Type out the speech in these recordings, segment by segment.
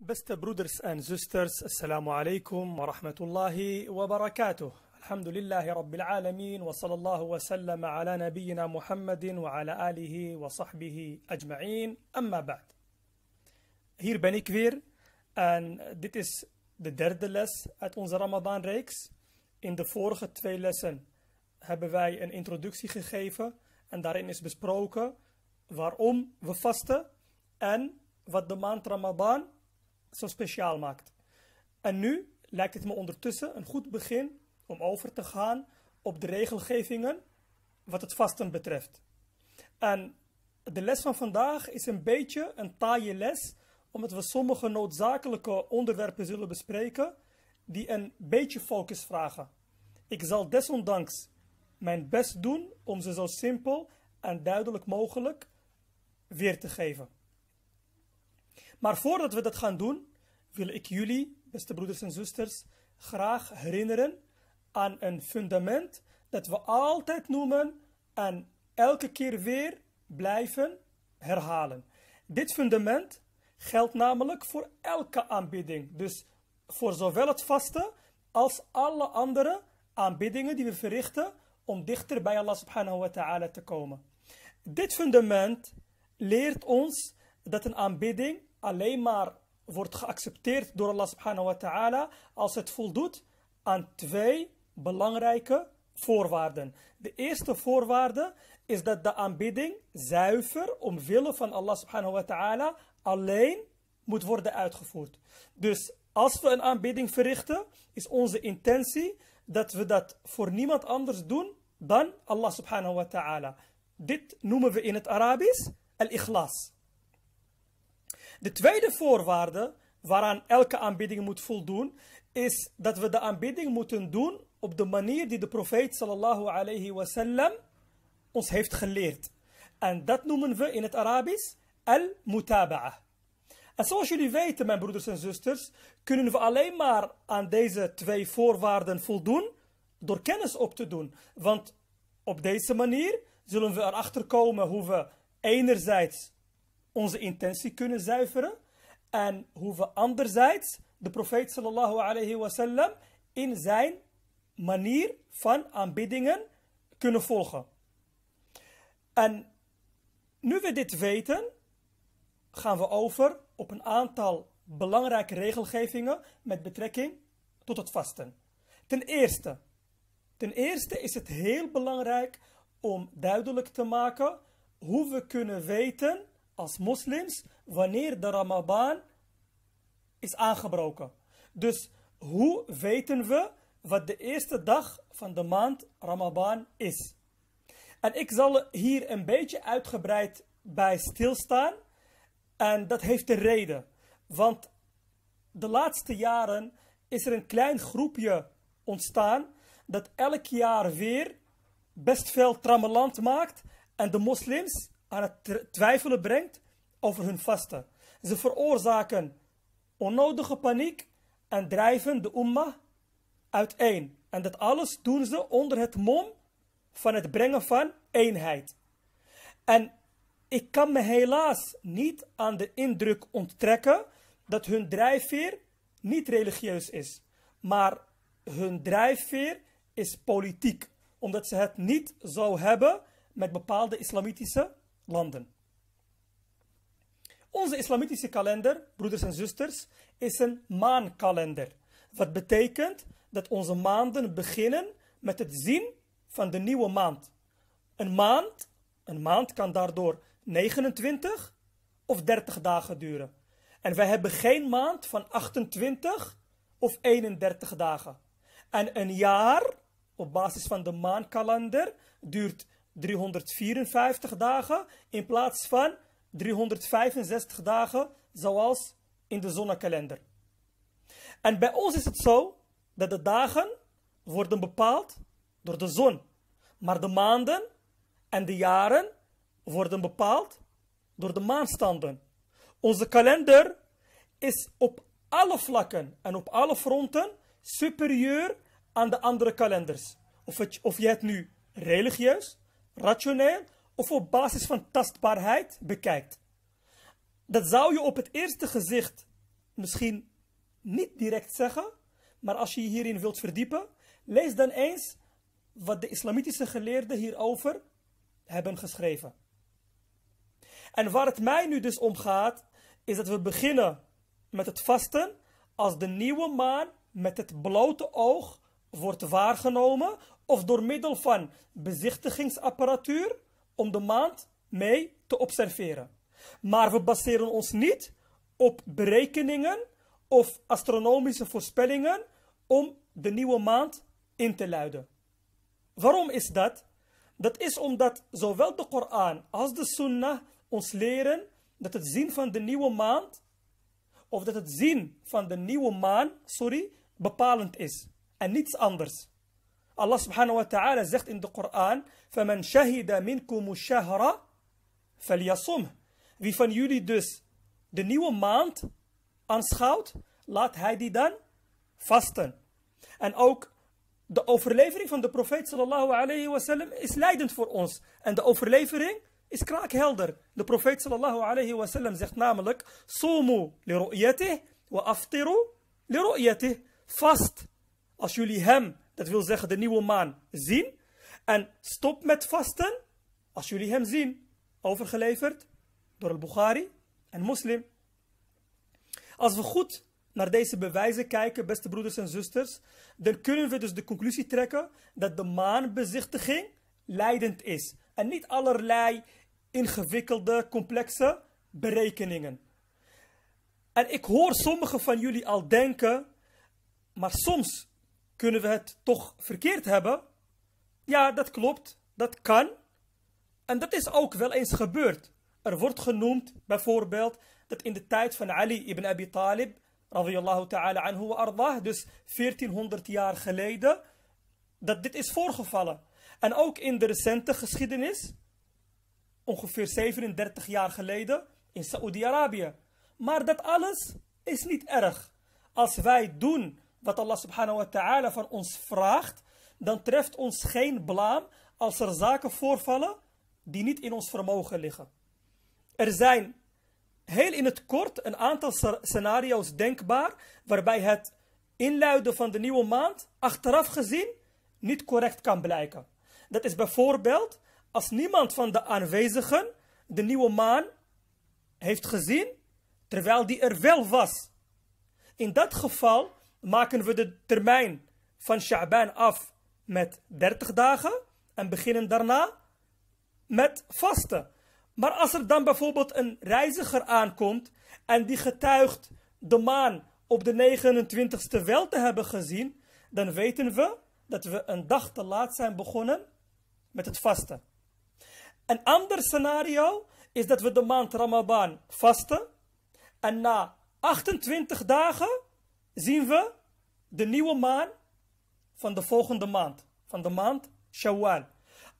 Beste broeders en zusters, assalamu alaikum wa rahmatullahi wa barakatuh. Alhamdulillahi rabbil alamin wa sallallahu wa sallam ala nabiyyina Muhammadin wa ala alihi wa sahbihi ajma'in. Amma ba'd. Hier ben ik weer en dit is de derde les uit onze Ramadan-reeks. In de vorige twee lessen hebben wij een introductie gegeven en daarin is besproken waarom we vasten en wat de maand Ramadan zo speciaal maakt. En nu lijkt het me ondertussen een goed begin om over te gaan op de regelgevingen wat het vasten betreft. En de les van vandaag is een beetje een taaie les, omdat we sommige noodzakelijke onderwerpen zullen bespreken die een beetje focus vragen. Ik zal desondanks mijn best doen om ze zo simpel en duidelijk mogelijk weer te geven. Maar voordat we dat gaan doen, wil ik jullie, beste broeders en zusters, graag herinneren aan een fundament dat we altijd noemen en elke keer weer blijven herhalen. Dit fundament geldt namelijk voor elke aanbidding. Dus voor zowel het vaste als alle andere aanbiddingen die we verrichten om dichter bij Allah subhanahu wa ta'ala te komen. Dit fundament leert ons dat een aanbidding alleen maar wordt geaccepteerd door Allah subhanahu wa ta'ala als het voldoet aan twee belangrijke voorwaarden. De eerste voorwaarde is dat de aanbidding zuiver omwille van Allah subhanahu wa ta'ala alleen moet worden uitgevoerd. Dus als we een aanbidding verrichten, is onze intentie dat we dat voor niemand anders doen dan Allah subhanahu wa ta'ala. Dit noemen we in het Arabisch al-ikhlas. De tweede voorwaarde waaraan elke aanbidding moet voldoen, is dat we de aanbidding moeten doen op de manier die de profeet sallallahu alayhi wasallam ons heeft geleerd. En dat noemen we in het Arabisch al-mutaba'ah. En zoals jullie weten, mijn broeders en zusters, kunnen we alleen maar aan deze twee voorwaarden voldoen door kennis op te doen. Want op deze manier zullen we erachter komen hoe we enerzijds onze intentie kunnen zuiveren. En hoe we anderzijds de profeet sallallahu alayhi wasallam in zijn manier van aanbiddingen kunnen volgen. En nu we dit weten, gaan we over op een aantal belangrijke regelgevingen met betrekking tot het vasten. Ten eerste, ten eerste is het heel belangrijk om duidelijk te maken hoe we kunnen weten als moslims wanneer de Ramadan is aangebroken. Dus hoe weten we wat de eerste dag van de maand Ramadan is? En ik zal hier een beetje uitgebreid bij stilstaan. En dat heeft een reden. Want de laatste jaren is er een klein groepje ontstaan dat elk jaar weer best veel trammeland maakt en de moslims aan het twijfelen brengt over hun vasten. Ze veroorzaken onnodige paniek en drijven de umma uiteen. En dat alles doen ze onder het mom van het brengen van eenheid. En ik kan me helaas niet aan de indruk onttrekken dat hun drijfveer niet religieus is. Maar hun drijfveer is politiek. Omdat ze het niet zo hebben met bepaalde islamitische landen. Onze islamitische kalender, broeders en zusters, is een maankalender. Wat betekent dat onze maanden beginnen met het zien van de nieuwe maand. Een maand, een maand kan daardoor 29 of 30 dagen duren. En wij hebben geen maand van 28 of 31 dagen. En een jaar, op basis van de maankalender, duurt 354 dagen in plaats van 365 dagen zoals in de zonnekalender. En bij ons is het zo dat de dagen worden bepaald door de zon, maar de maanden en de jaren worden bepaald door de maanstanden. Onze kalender is op alle vlakken en op alle fronten superieur aan de andere kalenders. Of, of je het nu religieus rationeel of op basis van tastbaarheid bekijkt. Dat zou je op het eerste gezicht misschien niet direct zeggen, maar als je je hierin wilt verdiepen, lees dan eens wat de islamitische geleerden hierover hebben geschreven. En waar het mij nu dus om gaat, is dat we beginnen met het vasten als de nieuwe maan met het blote oog wordt waargenomen of door middel van bezichtigingsapparatuur om de maand mee te observeren. Maar we baseren ons niet op berekeningen of astronomische voorspellingen om de nieuwe maand in te luiden. Waarom is dat? Dat is omdat zowel de Koran als de Sunnah ons leren dat het zien van de nieuwe maand, of dat het zien van de nieuwe maan, sorry, bepalend is en niets anders. Allah subhanahu wa ta'ala zegt in de Koran: فَمَنْ شَهِدَ مِنْكُمُ الشَّهْرَ فَلْيَصُمْ Wie van jullie dus de nieuwe maand aanschouwt, laat hij die dan vasten. En ook de overlevering van de profeet sallallahu alayhi wasallam is leidend voor ons. En de overlevering is kraakhelder. De profeet sallallahu alayhi wasallam zegt namelijk: Somu li ru'yatih wa aftiru li Vast als jullie hem dat wil zeggen de nieuwe maan, zien. En stop met vasten als jullie hem zien. Overgeleverd door al-Bukhari en moslim. Als we goed naar deze bewijzen kijken, beste broeders en zusters, dan kunnen we dus de conclusie trekken dat de maanbezichtiging leidend is. En niet allerlei ingewikkelde, complexe berekeningen. En ik hoor sommigen van jullie al denken, maar soms kunnen we het toch verkeerd hebben? Ja, dat klopt. Dat kan. En dat is ook wel eens gebeurd. Er wordt genoemd bijvoorbeeld dat in de tijd van Ali ibn Abi Talib, radiyallahu ta'ala anhu wa ardah, dus 1400 jaar geleden, dat dit is voorgevallen. En ook in de recente geschiedenis, ongeveer 37 jaar geleden, in Saoedi-Arabië. Maar dat alles is niet erg. Als wij doen wat Allah subhanahu wa ta'ala van ons vraagt, dan treft ons geen blaam als er zaken voorvallen die niet in ons vermogen liggen. Er zijn heel in het kort een aantal scenario's denkbaar waarbij het inluiden van de nieuwe maand achteraf gezien niet correct kan blijken. Dat is bijvoorbeeld als niemand van de aanwezigen de nieuwe maan heeft gezien terwijl die er wel was. In dat geval maken we de termijn van Sha'ban af met 30 dagen en beginnen daarna met vasten. Maar als er dan bijvoorbeeld een reiziger aankomt en die getuigt de maan op de 29ste wel te hebben gezien, dan weten we dat we een dag te laat zijn begonnen met het vasten. Een ander scenario is dat we de maand Ramadan vasten en na 28 dagen zien we de nieuwe maan van de volgende maand. Van de maand Shawwal.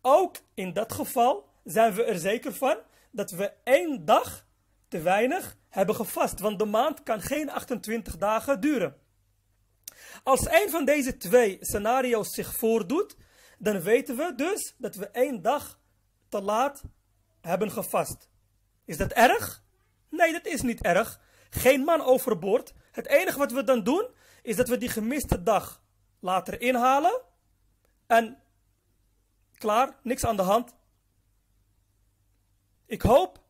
Ook in dat geval zijn we er zeker van dat we één dag te weinig hebben gevast. Want de maand kan geen 28 dagen duren. Als een van deze twee scenario's zich voordoet, dan weten we dus dat we één dag te laat hebben gevast. Is dat erg? Nee, dat is niet erg. Geen man overboord, het enige wat we dan doen, is dat we die gemiste dag later inhalen. En klaar, niks aan de hand. Ik hoop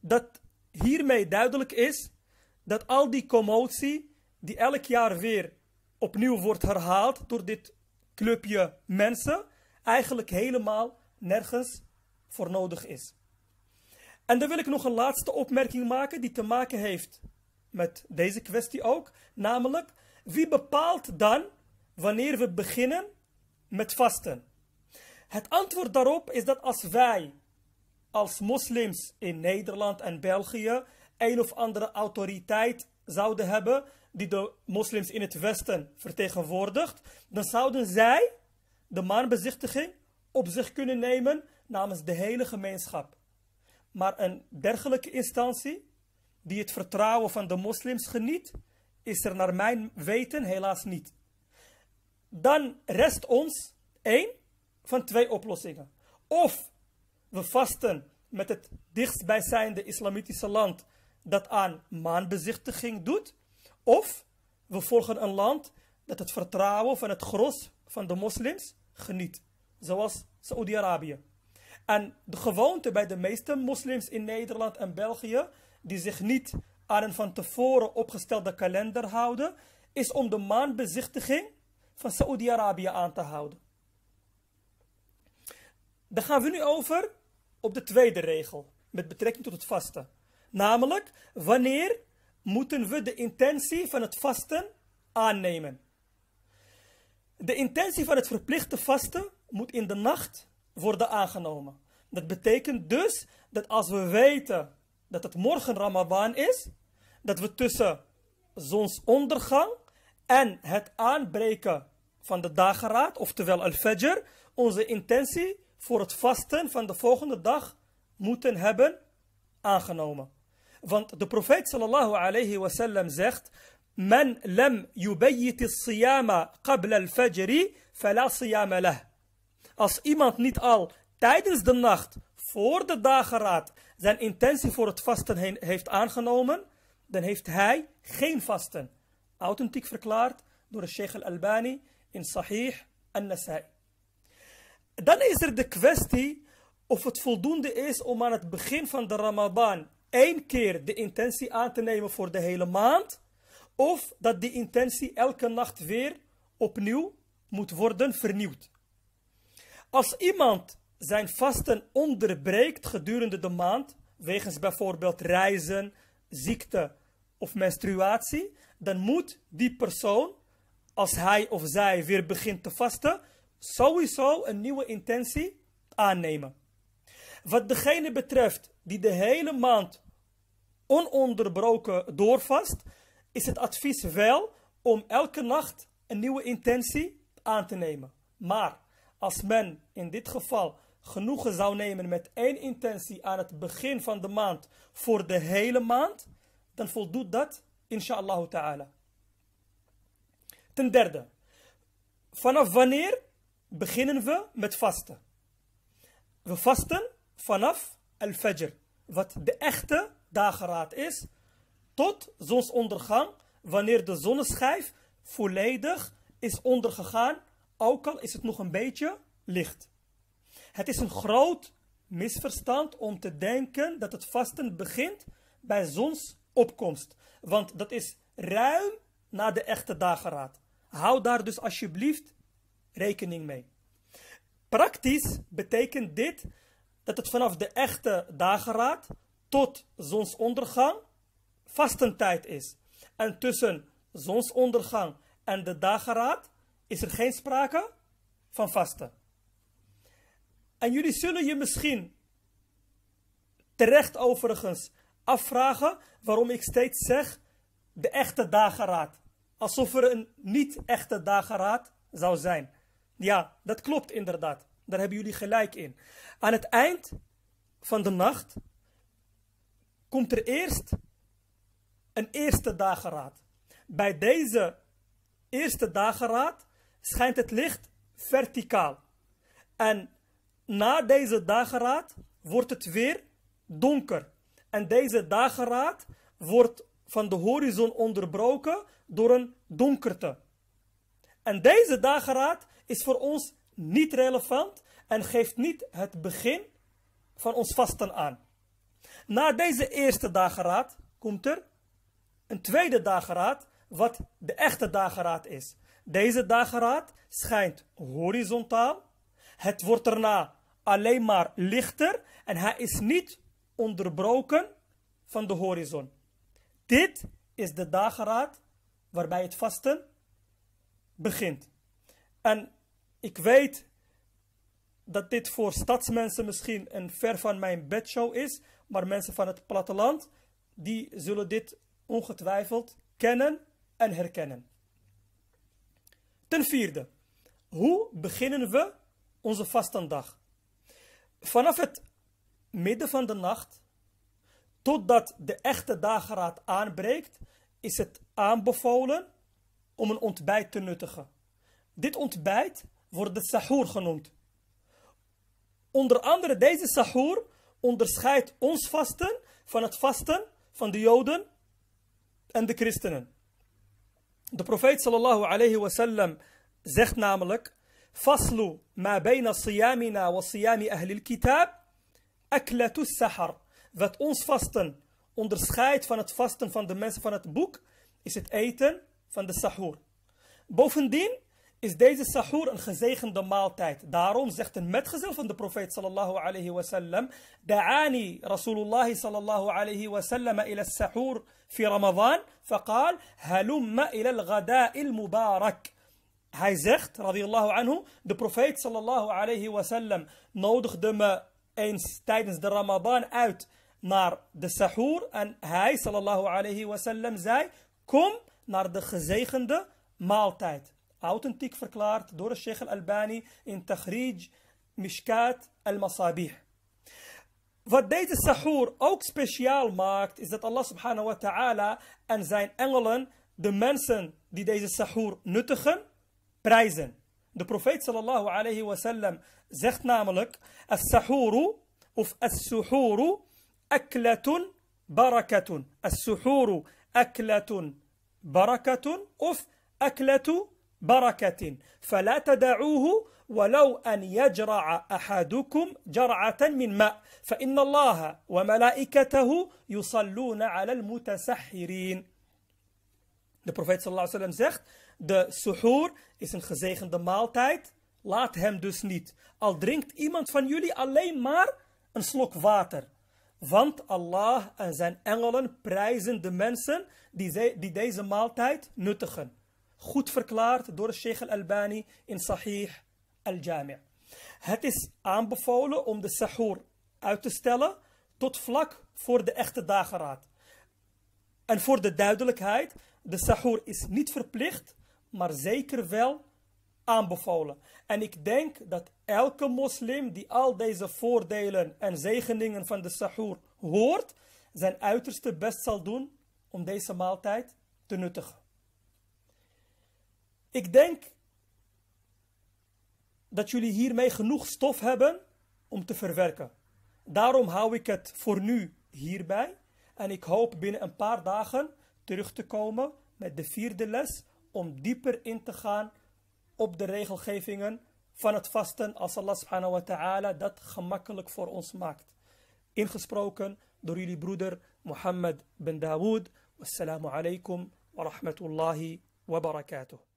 dat hiermee duidelijk is dat al die commotie, die elk jaar weer opnieuw wordt herhaald door dit clubje mensen, eigenlijk helemaal nergens voor nodig is. En dan wil ik nog een laatste opmerking maken die te maken heeft met deze kwestie ook. Namelijk, wie bepaalt dan wanneer we beginnen met vasten? Het antwoord daarop is dat als wij als moslims in Nederland en België een of andere autoriteit zouden hebben die de moslims in het Westen vertegenwoordigt, dan zouden zij de maanbezichtiging op zich kunnen nemen namens de hele gemeenschap. Maar een dergelijke instantie die het vertrouwen van de moslims geniet, is er naar mijn weten helaas niet. Dan rest ons één van twee oplossingen. Of we vasten met het dichtstbijzijnde islamitische land dat aan maanbezichtiging doet. Of we volgen een land dat het vertrouwen van het gros van de moslims geniet. Zoals Saoedi-Arabië. En de gewoonte bij de meeste moslims in Nederland en België die zich niet aan een van tevoren opgestelde kalender houden, is om de maanbezichtiging van Saoedi-Arabië aan te houden. Dan gaan we nu over op de tweede regel met betrekking tot het vasten. Namelijk, wanneer moeten we de intentie van het vasten aannemen? De intentie van het verplichte vasten moet in de nacht worden aangenomen. Dat betekent dus dat als we weten dat het morgen Ramadan is, dat we tussen zonsondergang en het aanbreken van de dageraad, oftewel al-fajr, onze intentie voor het vasten van de volgende dag moeten hebben aangenomen. Want de profeet sallallahu alayhi wasallam zegt: Men lam yubayyit siyama qabla al-fajri, fala siyama Als iemand niet al tijdens de nacht voor de dageraad zijn intentie voor het vasten heeft aangenomen, dan heeft hij geen vasten. Authentiek verklaard door de Sheikh al-Albani in Sahih al-Nasai. Dan is er de kwestie of het voldoende is om aan het begin van de Ramadan één keer de intentie aan te nemen voor de hele maand, of dat die intentie elke nacht weer opnieuw moet worden vernieuwd. Als iemand zijn vasten onderbreekt gedurende de maand, wegens bijvoorbeeld reizen, ziekte of menstruatie, dan moet die persoon, als hij of zij weer begint te vasten, sowieso een nieuwe intentie aannemen. Wat degene betreft die de hele maand ononderbroken doorvast, is het advies wel om elke nacht een nieuwe intentie aan te nemen. Maar als men in dit geval genoegen zou nemen met één intentie aan het begin van de maand voor de hele maand, dan voldoet dat, inshallah ta'ala. Ten derde, vanaf wanneer beginnen we met vasten? We vasten vanaf al-fajr, wat de echte dageraad is, tot zonsondergang, wanneer de zonneschijf volledig is ondergegaan, ook al is het nog een beetje licht. Het is een groot misverstand om te denken dat het vasten begint bij zonsopkomst. Want dat is ruim na de echte dageraad. Hou daar dus alsjeblieft rekening mee. Praktisch betekent dit dat het vanaf de echte dageraad tot zonsondergang vastentijd is. En tussen zonsondergang en de dageraad is er geen sprake van vasten. En jullie zullen je misschien, terecht overigens, afvragen waarom ik steeds zeg de echte dageraad. Alsof er een niet-echte dageraad zou zijn. Ja, dat klopt inderdaad. Daar hebben jullie gelijk in. Aan het eind van de nacht komt er eerst een eerste dageraad. Bij deze eerste dageraad schijnt het licht verticaal. En na deze dageraad wordt het weer donker. En deze dageraad wordt van de horizon onderbroken door een donkerte. En deze dageraad is voor ons niet relevant en geeft niet het begin van ons vasten aan. Na deze eerste dageraad komt er een tweede dageraad, wat de echte dageraad is. Deze dageraad schijnt horizontaal. Het wordt erna alleen maar lichter en hij is niet onderbroken van de horizon. Dit is de dageraad waarbij het vasten begint. En ik weet dat dit voor stadsmensen misschien een ver van mijn bedshow is, maar mensen van het platteland, die zullen dit ongetwijfeld kennen en herkennen. Ten vierde, hoe beginnen we onze vastendag? vanaf het midden van de nacht totdat de echte dageraad aanbreekt, is het aanbevolen om een ontbijt te nuttigen. Dit ontbijt wordt de sahur genoemd. Onder andere deze sahur onderscheidt ons vasten van het vasten van de Joden en de christenen. De profeet sallallahu alayhi wasallam zegt namelijk فصل ما bejna sijamina wa sijami ahlil kitab, aklatu sahar. Dat ons vasten onderscheidt van het vasten van de mensen van het boek, is het eten van de sahur. Bovendien is deze sahur een gezegende maaltijd. Daarom zegt een metgezel van de profeet sallallahu alayhi wasallam, da'ani rasulullah sallallahu alayhi wasallam ila sahur fi ramadan, faqal halumma ila al-ghada'il mubarak. Hij zegt, radiyallahu anhu, de profeet sallallahu alayhi wasallam nodigde me eens tijdens de Ramadan uit naar de sahur. En hij, sallallahu alayhi wasallam, zei, kom naar de gezegende maaltijd. Authentiek verklaard door de Sheikh al-Albani in Tahrij Mishkat al-Masabih. Wat deze sahur ook speciaal maakt, is dat Allah subhanahu wa ta'ala en zijn engelen de mensen die deze sahur nuttigen, prijzen. De profeet sallallahu alayhi wasallam zegt namelijk: As-sahuru of as-suhuru aklatun barakatun. As-suhuru aklatun barakatun of aklatu بركة فلا تدعوه ولو أن يجرع أحدكم جرعة من ماء فإن الله وملائكته يصلون على المتسحرين The Prophet صلى الله عليه وسلم zegt de suhoor is een gezegende maaltijd. Laat hem dus niet. Al drinkt iemand van jullie alleen maar een slok water. Want Allah en zijn engelen prijzen de mensen die, deze maaltijd nuttigen. Goed verklaard door Sheikh al-Albani in Sahih al-Jami'. Het is aanbevolen om de sahur uit te stellen tot vlak voor de echte dageraad. En voor de duidelijkheid, de sahur is niet verplicht, maar zeker wel aanbevolen. En ik denk dat elke moslim die al deze voordelen en zegeningen van de sahur hoort, zijn uiterste best zal doen om deze maaltijd te nuttigen. Ik denk dat jullie hiermee genoeg stof hebben om te verwerken. Daarom hou ik het voor nu hierbij. En ik hoop binnen een paar dagen terug te komen met de vierde les om dieper in te gaan op de regelgevingen van het vasten als Allah subhanahu wa ta'ala dat gemakkelijk voor ons maakt. Ingesproken door jullie broeder Mohammed bin Dawood. Wassalamu alaikum wa rahmatullahi wa barakatuh.